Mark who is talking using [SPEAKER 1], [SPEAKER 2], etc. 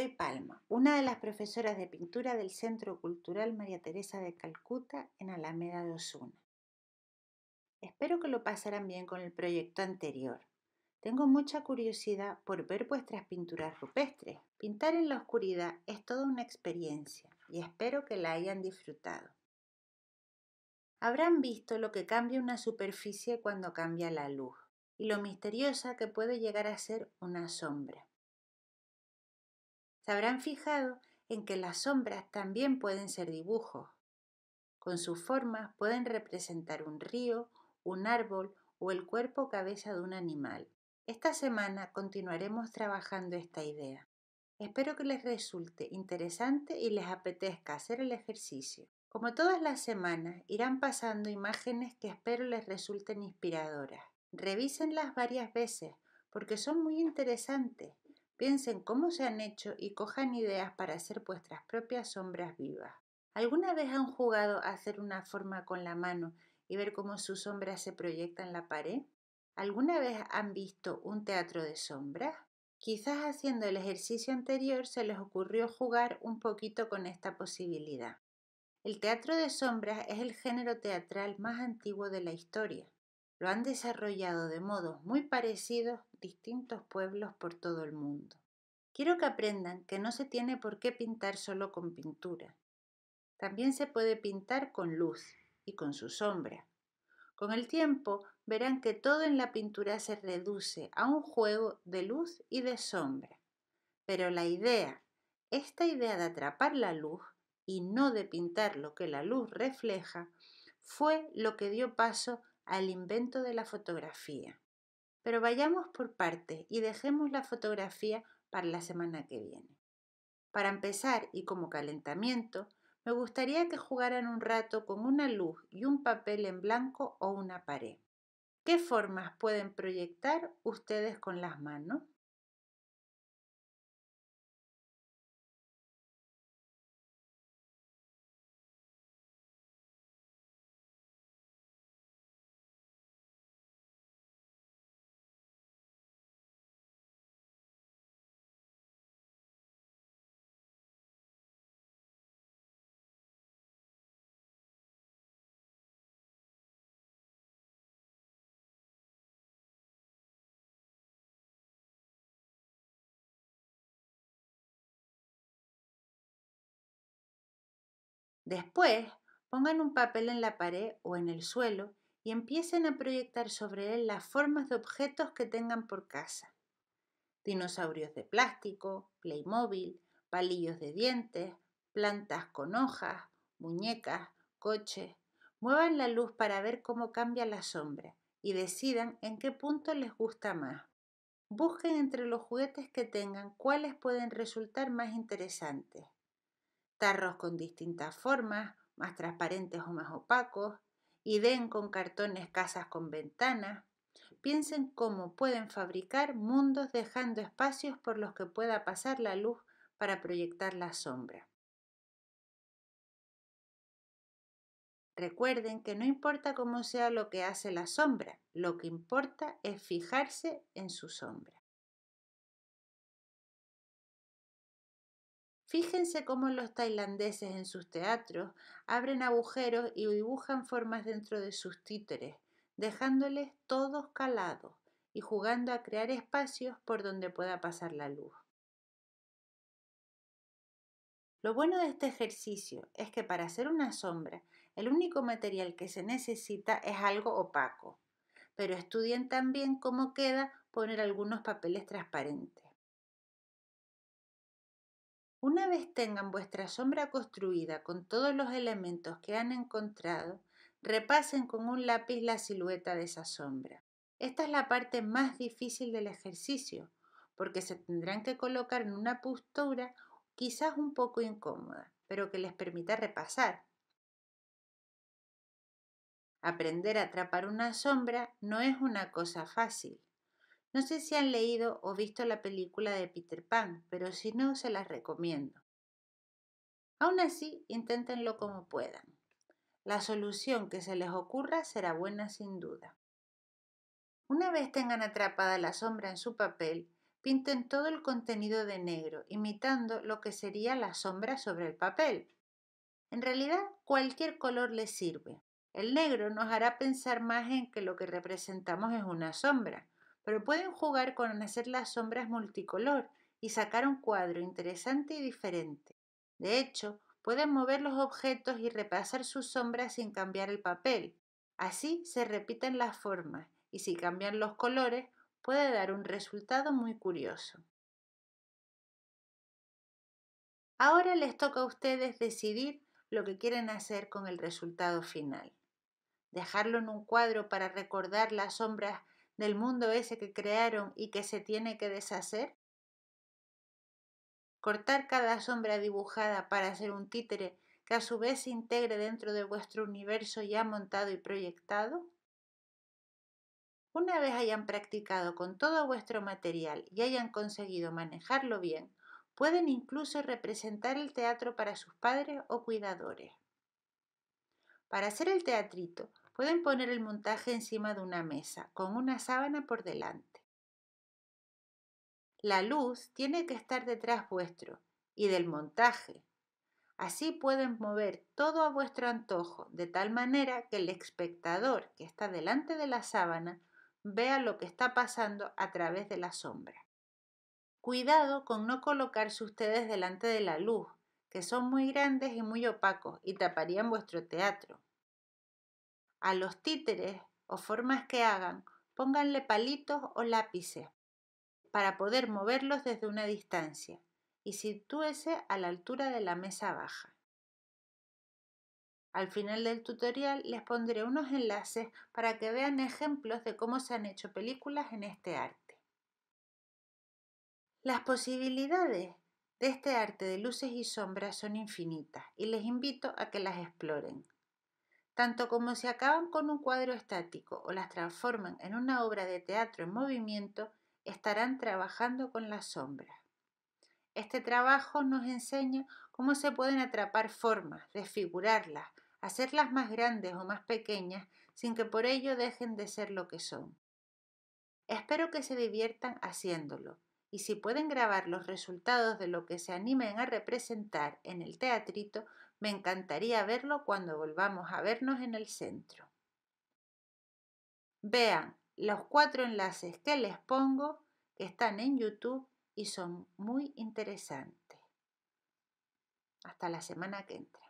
[SPEAKER 1] Soy Palma, una de las profesoras de pintura del Centro Cultural María Teresa de Calcuta en Alameda de Osuna. Espero que lo pasaran bien con el proyecto anterior. Tengo mucha curiosidad por ver vuestras pinturas rupestres. Pintar en la oscuridad es toda una experiencia y espero que la hayan disfrutado. Habrán visto lo que cambia una superficie cuando cambia la luz y lo misteriosa que puede llegar a ser una sombra se habrán fijado en que las sombras también pueden ser dibujos. Con sus formas pueden representar un río, un árbol o el cuerpo o cabeza de un animal. Esta semana continuaremos trabajando esta idea. Espero que les resulte interesante y les apetezca hacer el ejercicio. Como todas las semanas, irán pasando imágenes que espero les resulten inspiradoras. Revísenlas varias veces porque son muy interesantes Piensen cómo se han hecho y cojan ideas para hacer vuestras propias sombras vivas. ¿Alguna vez han jugado a hacer una forma con la mano y ver cómo su sombra se proyecta en la pared? ¿Alguna vez han visto un teatro de sombras? Quizás haciendo el ejercicio anterior se les ocurrió jugar un poquito con esta posibilidad. El teatro de sombras es el género teatral más antiguo de la historia lo han desarrollado de modos muy parecidos distintos pueblos por todo el mundo. Quiero que aprendan que no se tiene por qué pintar solo con pintura. También se puede pintar con luz y con su sombra. Con el tiempo verán que todo en la pintura se reduce a un juego de luz y de sombra. Pero la idea, esta idea de atrapar la luz y no de pintar lo que la luz refleja, fue lo que dio paso al invento de la fotografía. Pero vayamos por partes y dejemos la fotografía para la semana que viene. Para empezar y como calentamiento, me gustaría que jugaran un rato con una luz y un papel en blanco o una pared. ¿Qué formas pueden proyectar ustedes con las manos? Después, pongan un papel en la pared o en el suelo y empiecen a proyectar sobre él las formas de objetos que tengan por casa. Dinosaurios de plástico, Playmobil, palillos de dientes, plantas con hojas, muñecas, coches. Muevan la luz para ver cómo cambia la sombra y decidan en qué punto les gusta más. Busquen entre los juguetes que tengan cuáles pueden resultar más interesantes tarros con distintas formas, más transparentes o más opacos, den con cartones casas con ventanas. Piensen cómo pueden fabricar mundos dejando espacios por los que pueda pasar la luz para proyectar la sombra. Recuerden que no importa cómo sea lo que hace la sombra, lo que importa es fijarse en su sombra. Fíjense cómo los tailandeses en sus teatros abren agujeros y dibujan formas dentro de sus títeres, dejándoles todos calados y jugando a crear espacios por donde pueda pasar la luz. Lo bueno de este ejercicio es que para hacer una sombra, el único material que se necesita es algo opaco, pero estudien también cómo queda poner algunos papeles transparentes. Una vez tengan vuestra sombra construida con todos los elementos que han encontrado, repasen con un lápiz la silueta de esa sombra. Esta es la parte más difícil del ejercicio, porque se tendrán que colocar en una postura quizás un poco incómoda, pero que les permita repasar. Aprender a atrapar una sombra no es una cosa fácil. No sé si han leído o visto la película de Peter Pan, pero si no, se las recomiendo. Aún así, inténtenlo como puedan. La solución que se les ocurra será buena sin duda. Una vez tengan atrapada la sombra en su papel, pinten todo el contenido de negro, imitando lo que sería la sombra sobre el papel. En realidad, cualquier color les sirve. El negro nos hará pensar más en que lo que representamos es una sombra, pero pueden jugar con hacer las sombras multicolor y sacar un cuadro interesante y diferente. De hecho, pueden mover los objetos y repasar sus sombras sin cambiar el papel. Así se repiten las formas y si cambian los colores puede dar un resultado muy curioso. Ahora les toca a ustedes decidir lo que quieren hacer con el resultado final. Dejarlo en un cuadro para recordar las sombras del mundo ese que crearon y que se tiene que deshacer? Cortar cada sombra dibujada para hacer un títere que a su vez se integre dentro de vuestro universo ya montado y proyectado? Una vez hayan practicado con todo vuestro material y hayan conseguido manejarlo bien, pueden incluso representar el teatro para sus padres o cuidadores. Para hacer el teatrito, Pueden poner el montaje encima de una mesa, con una sábana por delante. La luz tiene que estar detrás vuestro y del montaje. Así pueden mover todo a vuestro antojo, de tal manera que el espectador que está delante de la sábana vea lo que está pasando a través de la sombra. Cuidado con no colocarse ustedes delante de la luz, que son muy grandes y muy opacos y taparían vuestro teatro. A los títeres o formas que hagan, pónganle palitos o lápices para poder moverlos desde una distancia y sitúese a la altura de la mesa baja. Al final del tutorial les pondré unos enlaces para que vean ejemplos de cómo se han hecho películas en este arte. Las posibilidades de este arte de luces y sombras son infinitas y les invito a que las exploren. Tanto como se acaban con un cuadro estático o las transforman en una obra de teatro en movimiento, estarán trabajando con las sombras. Este trabajo nos enseña cómo se pueden atrapar formas, desfigurarlas, hacerlas más grandes o más pequeñas sin que por ello dejen de ser lo que son. Espero que se diviertan haciéndolo y si pueden grabar los resultados de lo que se animen a representar en el teatrito, me encantaría verlo cuando volvamos a vernos en el centro. Vean los cuatro enlaces que les pongo que están en YouTube y son muy interesantes. Hasta la semana que entra.